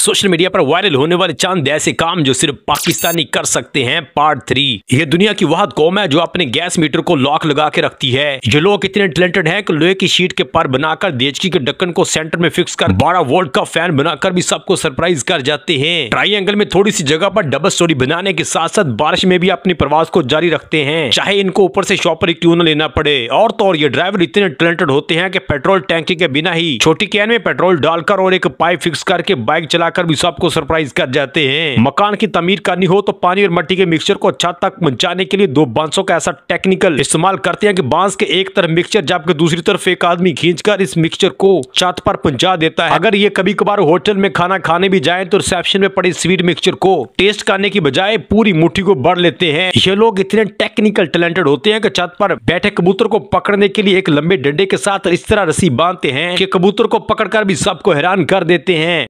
social media पर viral होने वाले चांद ऐसे काम जो सिर्फ पाकिस्तानी कर सकते हैं पार्ट थ्री ये दुनिया की वह कौम है जो अपने गैस मीटर को लॉक लगा के रखती है ये लोग इतने टैलेंटेड हैं कि लोहे की शीट के पार बनाकर देचकी के डक्कन को सेंटर में फिक्स कर बारह वोल्ट का फैन बनाकर भी सबको सरप्राइज कर जाते हैं ट्राइंगल में थोड़ी सी जगह आरोप डबल स्टोरी बनाने के साथ साथ बारिश में भी अपनी प्रवास को जारी रखते हैं चाहे इनको ऊपर ऐसी शॉपर क्यों न लेना पड़े और तो और ये ड्राइवर इतने टैलेंटेड होते हैं की पेट्रोल टैंकी के बिना ही छोटी कैन में पेट्रोल डालकर और एक पाइप फिक्स करके बाइक चला बनाकर भी सबको सरप्राइज कर जाते हैं मकान की तमीर करनी हो तो पानी और मट्टी के मिक्सचर को छत अच्छा तक पहुंचाने के लिए दो बांसों का ऐसा टेक्निकल इस्तेमाल करते हैं कि बांस के एक तरफ मिक्सचर जबकि दूसरी तरफ एक आदमी खींच इस मिक्सचर को छत पर पहुंचा देता है अगर ये कभी कभार होटल में खाना खाने भी जाए तो रिसेप्शन में पड़े स्वीट मिक्सचर को टेस्ट करने की बजाय पूरी मुठ्ठी को बढ़ लेते हैं ये लोग इतने टेक्निकल टैलेंटेड होते हैं की छत पर बैठे कबूतर को पकड़ने के लिए एक लंबे डंडे के साथ इस तरह रस्सी बांधते हैं कि कबूतर को पकड़कर भी सबको हैरान कर देते हैं